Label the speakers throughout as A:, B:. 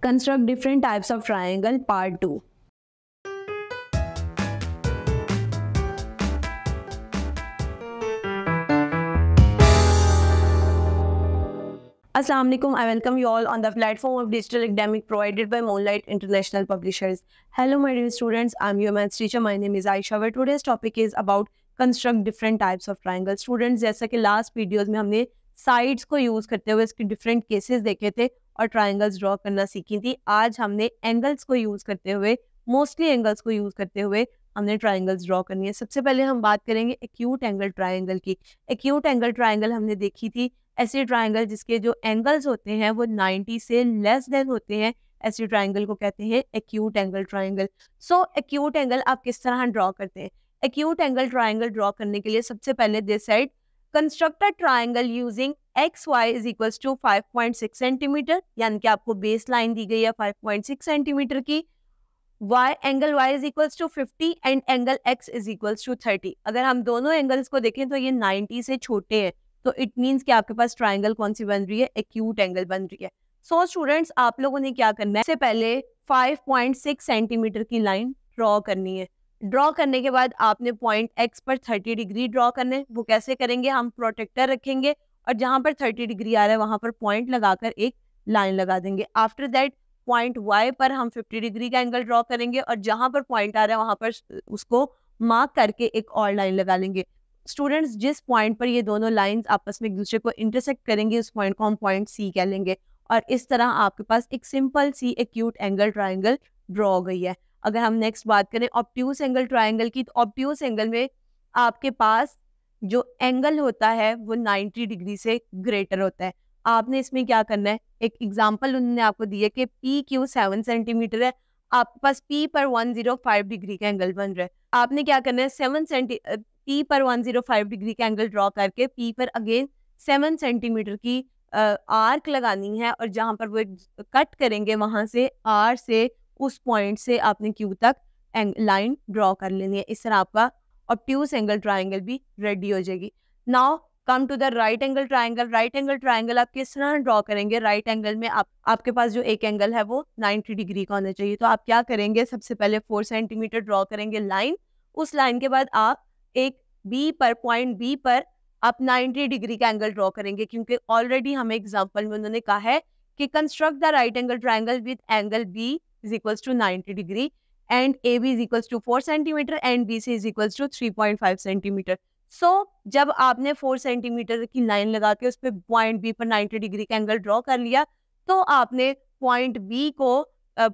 A: construct different types of triangle part 2 Assalamualaikum. I welcome you all on the platform of digital academic provided by Moonlight International Publishers. Hello, my dear students. I'm your maths teacher. My name is Aisha. Where today's topic is about construct different types of triangle students जैसा कि last videos में हमने sides को use करते हुए इसके different cases देखे थे और ट्राइंगल्स ड्रॉ करना सीखी थी आज हमने एंगल्स को यूज करते हुए मोस्टली एंगल्स को यूज करते हुए हमने ट्राइंगल्स ड्रॉ करनी है सबसे पहले हम बात करेंगे एक्यूट एंगल ट्राइंगल की एक्यूट एंगल ट्राइंगल हमने देखी थी ऐसे ट्राइंगल जिसके जो एंगल्स होते हैं वो नाइनटी से लेस देन होते हैं ऐसे ट्राइंगल को कहते हैं acute angle triangle so acute angle आप किस तरह ड्रॉ करते हैं एक्यूट एंगल ट्राइंगल ड्रॉ करने के लिए सबसे पहले this side construct triangle using X Y is equal to five point six centimetre यानी कि आपको बेस लाइन दी गई है फाइव पॉइंट सिक्स सेंटीमीटर की y angle y is equal to fifty and angle x is equal to thirty अगर हम दोनों एंगल्स को देखें तो ये 90 से छोटे हैं तो इट मीन्स कि आपके पास ट्राइंगल कौन सी बन रही है एक्यूट एंगल बन रही है सो so, स्टूडेंट्स आप लोगों ने क्या करना है सबसे पहले 5.6 सेंटीमीटर की लाइन ड्रॉ करनी है ड्रॉ करने के बाद आपने पॉइंट x पर 30 डिग्री ड्रॉ करने वो कैसे करेंगे हम प्रोटेक्टर रखेंगे और जहां पर थर्टी डिग्री आ रहा है वहां पर पॉइंट लगाकर एक लाइन लगा देंगे आफ्टर दैट पॉइंट वाई पर हम 50 डिग्री का एंगल ड्रॉ करेंगे और जहां पर पॉइंट आ रहा है वहां पर उसको मार्क करके एक और लाइन लगा लेंगे स्टूडेंट्स जिस पॉइंट पर ये दोनों लाइंस आपस में एक दूसरे को इंटरसेक्ट करेंगे उस पॉइंट को हम पॉइंट सी कह लेंगे और इस तरह आपके पास एक सिंपल सी एक्यूट एंगल ट्राइंगल ड्रॉ हो गई है अगर हम नेक्स्ट बात करें ऑप्ट्यूस एंगल ट्राइंगल की तो ऑप्ट्यूस एंगल में आपके पास जो एंगल होता है वो 90 डिग्री से ग्रेटर होता है आपने इसमें क्या करना है एक एग्जाम्पल उन्होंने आपको दी है कि पी क्यू सेवन सेंटीमीटर है आपके पास पी पर वन जीरो फाइव डिग्री का एंगल बन रहा है आपने क्या करना है सेवन सेंटी पी पर वन जीरो फाइव डिग्री का एंगल ड्रॉ करके पी पर अगेन सेवन सेंटीमीटर की आर्क लगानी है और जहां पर वो कट करेंगे वहां से आर से उस पॉइंट से आपने क्यू तक लाइन ड्रॉ कर लेनी है इस तरह आपका ऑप्ट्यूस एंगल ट्राइंगल भी रेडी हो जाएगी now come to the right angle triangle right angle triangle आप किस तरह ड्रॉ करेंगे राइट right एंगल में आप आपके पास जो एक एंगल है वो 90 डिग्री का होना चाहिए तो आप क्या करेंगे सबसे पहले फोर सेंटीमीटर ड्रॉ करेंगे लाइन उस लाइन के बाद आप एक बी पर पॉइंट बी पर आप 90 डिग्री का एंगल ड्रॉ करेंगे क्योंकि ऑलरेडी हमें एग्जाम्पल में उन्होंने कहा है कि construct the right angle triangle with angle B is equals to 90 degree A B is equals to four centimetre and B C is equals to three point five centimetre so जब आपने four centimetre की line लगा के उस पर point B पर ninety degree का angle draw कर लिया तो आपने पॉइंट बी को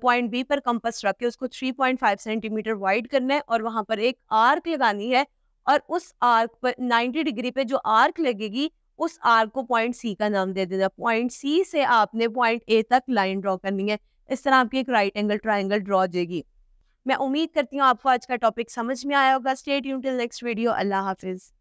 A: पॉइंट बी पर कंपस रख के उसको 3.5 सेंटीमीटर वाइड करना है और वहां पर एक आर्क लगानी है और उस आर्क पर 90 डिग्री पे जो आर्क लगेगी उस आर्क को पॉइंट सी का नाम दे देना पॉइंट सी से आपने पॉइंट ए तक लाइन ड्रॉ करनी है इस तरह आपकी एक राइट एंगल ट्राइंगल ड्रॉ हो जाएगी मैं उम्मीद करती हूँ आपको आज का टॉपिक समझ में आया होगा स्टेट यून टिल नेक्स्ट वीडियो अल्लाह हाफिज़